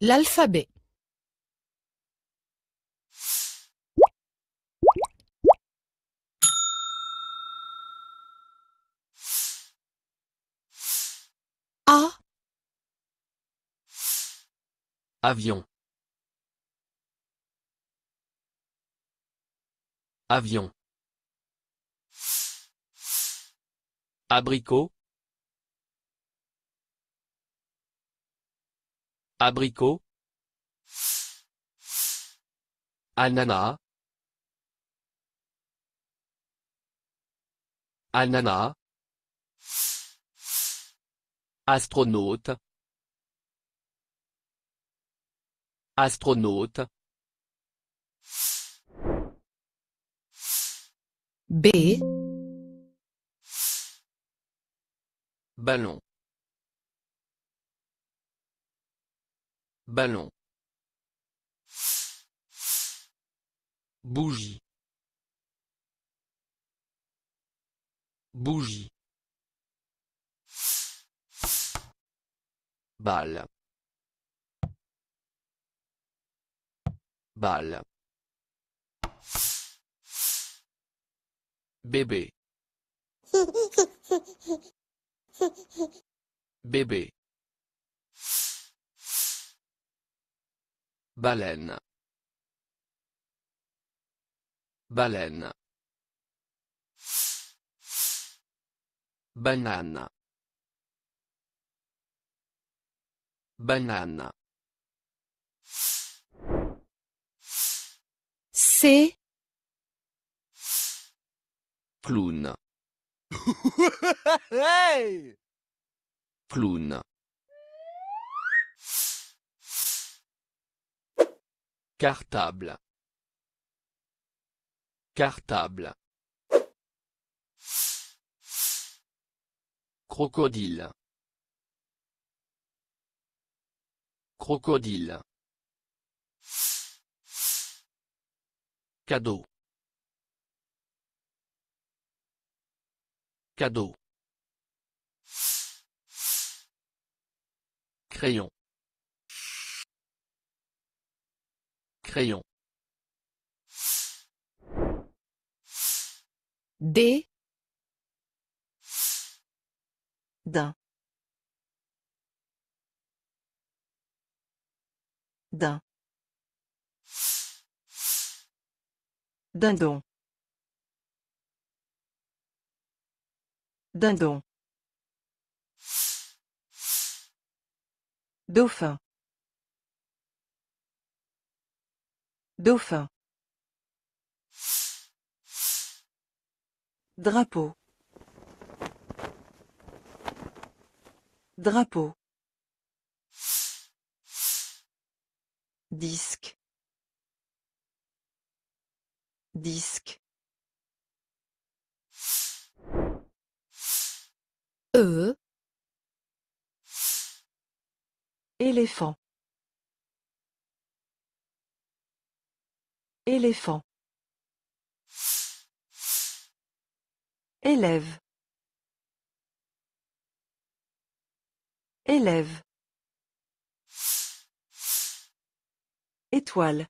l'alphabet A Avion Avion Abricot abricot ananas ananas astronaute astronaute B ballon ballon bougie bougie balle balle bébé bébé baleine baleine banane banane C clown Cartable. Cartable. Crocodile. Crocodile. Cadeau. Cadeau. Crayon. crayon. D d'un d'un dindon dindon dauphin Dauphin. Drapeau. Drapeau. Disque. Disque. E. Éléphant. Éléphant. Élève. Élève. Étoile.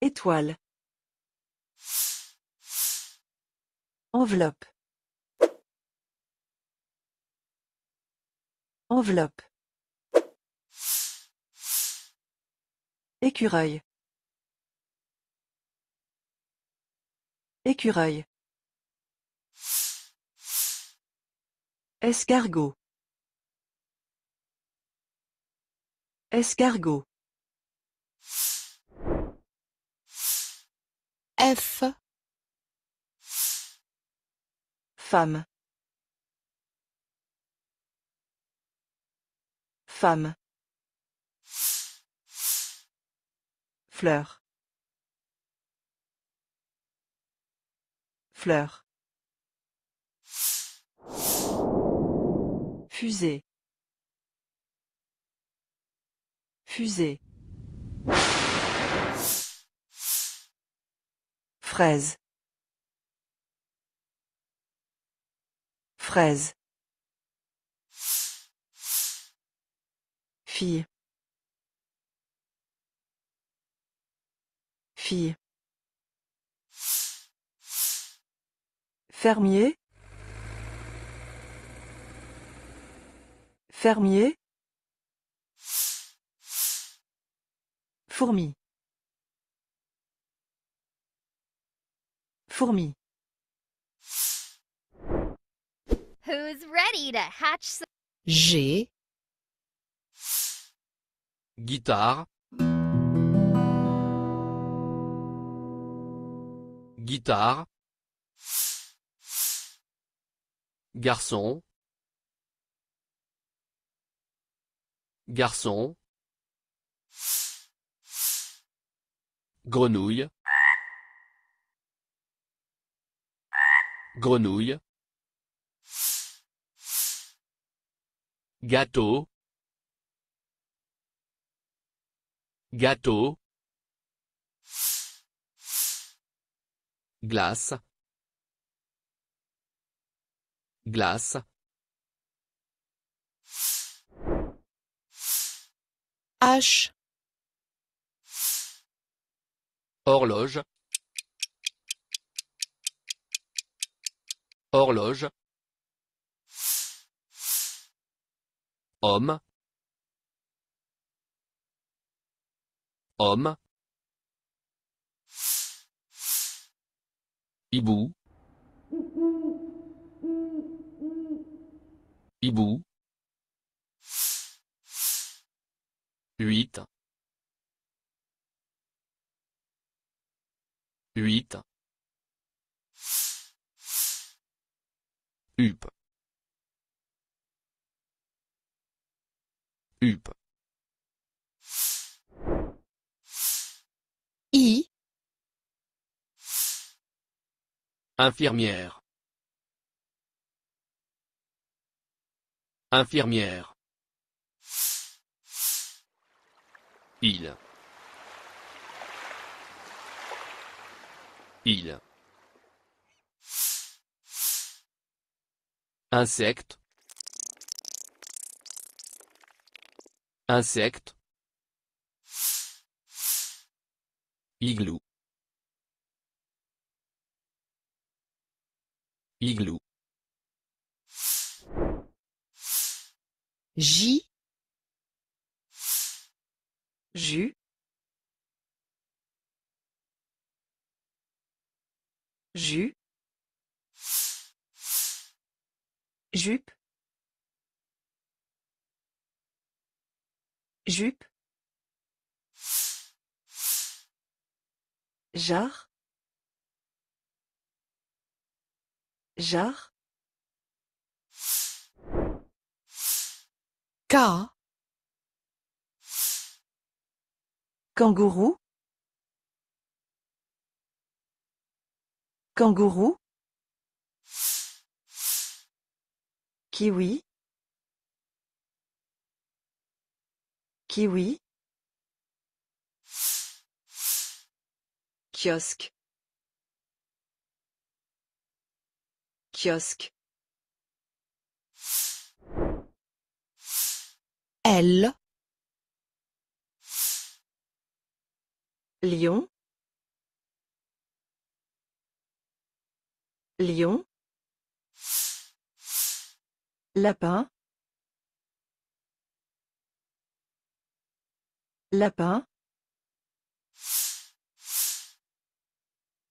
Étoile. Enveloppe. Enveloppe. Écureuil Écureuil Escargot Escargot F Femme Femme Fleur. Fleur. Fusée. Fusée. Fraise. Fraise. Fille. fille fermier fermier fourmi fourmi Who's ready to hatch G Guitare Guitare Garçon Garçon Grenouille Grenouille Gâteau Gâteau glace glace H horloge horloge homme homme Hibou. Hibou. 8 8 Up Up I infirmière infirmière il il insecte insecte igloo igloo J jus jus jupe jupe jarre Jarre. K. Kangourou. Kangourou. Kiwi. Kiwi. Kiosque. Kiosque. Elle. Lyon. Lion. Lapin. Lapin.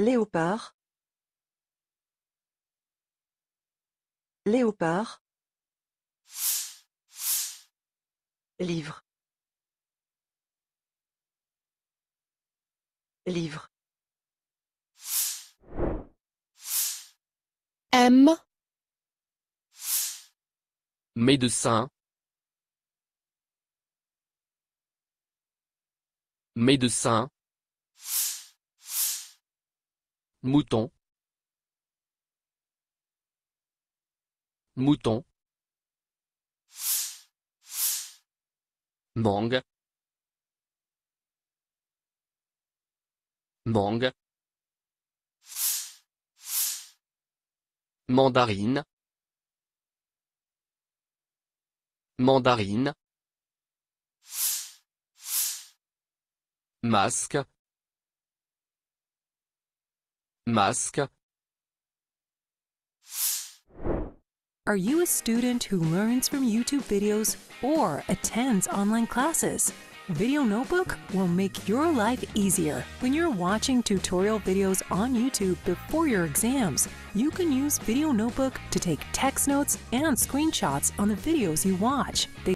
Léopard. Léopard Livre Livre M Médecin Médecin Mouton mouton mangue mangue mandarine mandarine masque masque Are you a student who learns from YouTube videos or attends online classes? Video Notebook will make your life easier. When you're watching tutorial videos on YouTube before your exams, you can use Video Notebook to take text notes and screenshots on the videos you watch. They